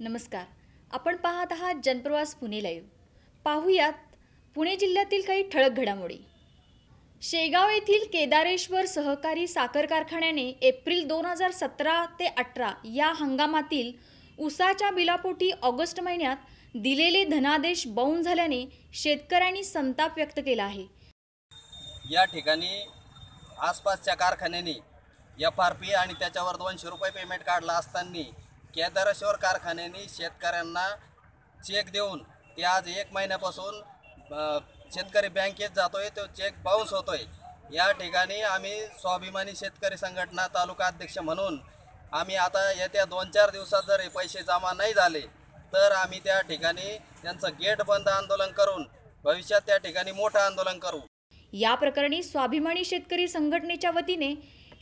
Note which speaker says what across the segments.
Speaker 1: नमस्कार आपण पाहत आहात जनप्रवास पुणे लाईव्ह पाहूयात पुणे जिल्ह्यातील काही ठळक घडामोडी शेगाव येथील केदारेश्वर सहकारी साखर कारखान्याने एप्रिल दोन हजार सतरा ते अठरा या हंगामातील उसाच्या बिलापोटी ऑगस्ट महिन्यात दिलेले धनादेश बाऊन झाल्याने शेतकऱ्यांनी संताप व्यक्त केला आहे
Speaker 2: या ठिकाणी आसपासच्या कारखान्याने एफ आर पी आणि त्याच्यावर दोनशे रुपये पेमेंट काढला असताना केदारेश्वर कारखान्याने शेतकऱ्यांना चेक देऊन ते आज एक महिन्यापासून शेतकरी बँकेत जातोय तो चेक बाउन्स होतोय या ठिकाणी आम्ही स्वाभिमानी शेतकरी संघटना तालुका अध्यक्ष म्हणून आम्ही आता येत्या दोन चार दिवसात जर हे पैसे जमा नाही झाले तर आम्ही त्या ठिकाणी त्यांचं गेट बंद आंदोलन करून भविष्यात त्या ठिकाणी मोठं आंदोलन करू
Speaker 1: या प्रकरणी स्वाभिमानी शेतकरी संघटनेच्या वतीने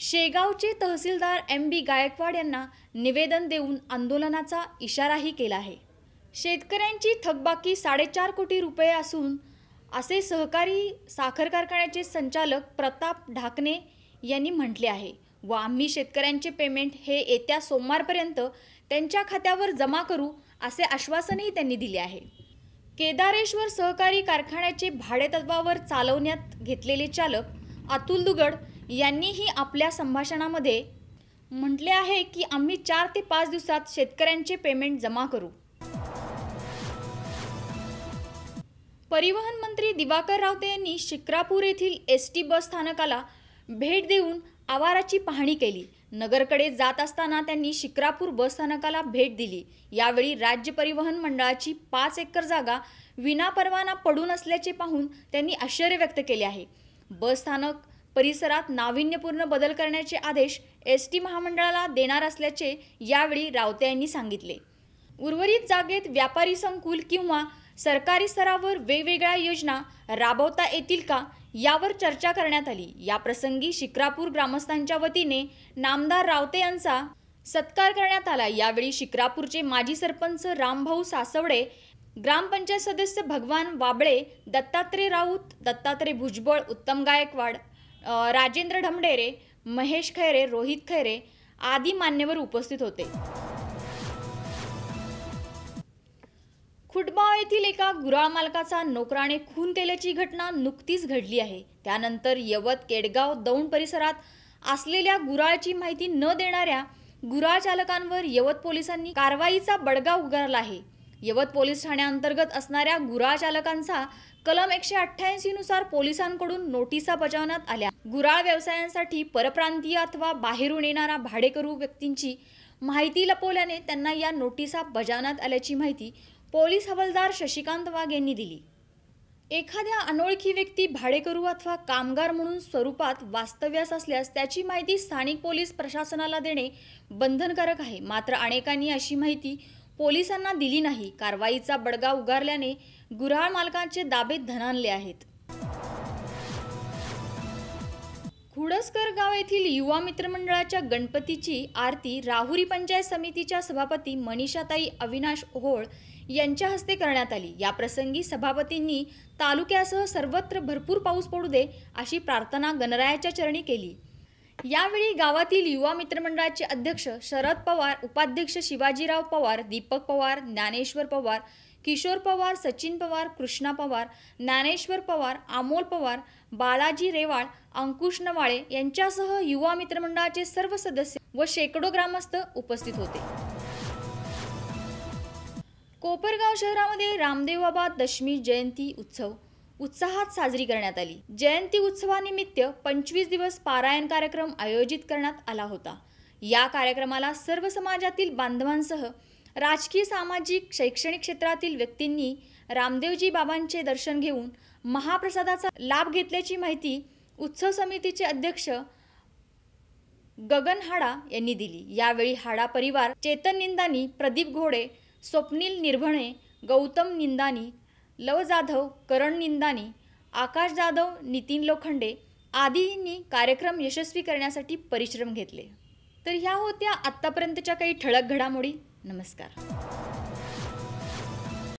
Speaker 1: शेगावचे तहसीलदार एम बी गायकवाड यांना निवेदन देऊन आंदोलनाचा इशाराही केला आहे शेतकऱ्यांची थकबाकी साडेचार कोटी रुपये असून असे सहकारी साखर कारखान्याचे संचालक प्रताप ढाकणे यांनी म्हटले आहे व आम्ही शेतकऱ्यांचे पेमेंट हे येत्या सोमवारपर्यंत त्यांच्या खात्यावर जमा करू असे आश्वासनही त्यांनी दिले आहे केदारेश्वर सहकारी कारखान्याचे भाडेतत्वावर चालवण्यात घेतलेले चालक अतुल दुगड यांनीही आपल्या संभाषणामध्ये म्हटले आहे की आम्ही चार ते पाच दिवसात शेतकऱ्यांचे पेमेंट जमा करू परिवहन मंत्री दिवाकर रावते यांनी शिक्रापूर येथील एस टी बस स्थानकाला भेट देऊन आवाराची पाहणी केली नगरकडे जात असताना त्यांनी शिक्रापूर बस स्थानकाला भेट दिली यावेळी राज्य परिवहन मंडळाची पाच एकर जागा विनापरवाना पडून असल्याचे पाहून त्यांनी आश्चर्य व्यक्त केले आहे बस स्थानक परिसरात नाविन्यपूर्ण बदल करण्याचे आदेश एस टी महामंडळाला देणार असल्याचे यावेळी रावते यांनी सांगितले उर्वरित जागेत व्यापारी संकुल किंवा सरकारी स्तरावर वेगवेगळ्या योजना राबवता येतील का यावर चर्चा करण्यात आली याप्रसंगी शिक्रापूर ग्रामस्थांच्या वतीने नामदार रावते यांचा सत्कार करण्यात आला यावेळी शिक्रापूरचे माजी सरपंच रामभाऊ सासवडे ग्रामपंचायत सदस्य भगवान वाबळे दत्तात्रय राऊत दत्तात्रय भुजबळ उत्तम गायकवाड राजेंद्र ढमडेरे महेश खैरे रोहित खैरे आदी मान्यवर उपस्थित होते खुटबाव येथील एका गुराळ मालकाचा नोकराने खून केल्याची घटना नुकतीच घडली आहे त्यानंतर यवत केडगाव दौंड परिसरात असलेल्या गुराळची माहिती न देणाऱ्या गुराळ चालकांवर यवत पोलिसांनी कारवाईचा बडगा उगारला आहे यवत पोलीस ठाण्याअंतर्गत असणाऱ्या गुरा चालकांचा कलम एकशे अठ्ठ्याऐंशी नुसार पोलिसांकडून नोटिसा बजावण्यात आल्या गुराळ व्यवसायांसाठी परप्रांतीय अथवा बाहेरून येणारा भाडेकरू व्यक्तींची माहिती लपवल्याने त्यांना या नोटिसा बजावण्यात आल्याची माहिती पोलीस हवालदार शशिकांत वाघ यांनी दिली एखाद्या अनोळखी व्यक्ती भाडेकरू अथवा कामगार म्हणून स्वरूपात वास्तव्यास असल्यास त्याची माहिती स्थानिक पोलीस प्रशासनाला देणे बंधनकारक आहे मात्र अनेकांनी अशी माहिती पोलिसांना दिली नाही कारवाईचा बडगा उगारल्याने गुऱ्हाळ मालकांचे दाबे धनानले आहेत खुडसकर गाव येथील युवा मित्रमंडळाच्या गणपतीची आरती राहुरी पंचायत समितीच्या सभापती मनीषाताई अविनाश होळ यांच्या हस्ते करण्यात आली या प्रसंगी सभापतींनी तालुक्यासह सर्वत्र भरपूर पाऊस पडू दे अशी प्रार्थना गणरायाच्या चरणी केली यावेळी गावातील युवा मित्रमंडळाचे अध्यक्ष शरद पवार उपाध्यक्ष शिवाजीराव पवार दीपक पवार ज्ञानेश्वर पवार किशोर पवार सचिन पवार कृष्णा पवार ज्ञानेश्वर पवार अमोल पवार बालाजी रेवाळ अंकुश नवाळे यांच्यासह युवा मित्रमंडळाचे सर्व सदस्य व शेकडो ग्रामस्थ उपस्थित होते कोपरगाव शहरामध्ये रामदेव बाबा दशमी जयंती उत्सव उत्साहात साजरी करण्यात आली जयंती उत्सवानिमित्त पंचवीस दिवस पारायण कार्यक्रम आयोजित करण्यात आला होता या कार्यक्रमाला सर्व समाजातील बांधवांसह राजकीय सामाजिक शैक्षणिक क्षेत्रातील व्यक्तींनी रामदेवजी बाबांचे दर्शन घेऊन महाप्रसादाचा लाभ घेतल्याची माहिती उत्सव समितीचे अध्यक्ष गगन हाडा यांनी दिली यावेळी हाडा परिवार चेतन निंदानी प्रदीप घोडे स्वप्नील निर्भणे गौतम निंदानी लव जाधव करण निंदानी आकाश जाधव नितीन लोखंडे आदींनी कार्यक्रम यशस्वी करण्यासाठी परिश्रम घेतले तर ह्या होत्या आत्तापर्यंतच्या काही ठळक घडामोडी नमस्कार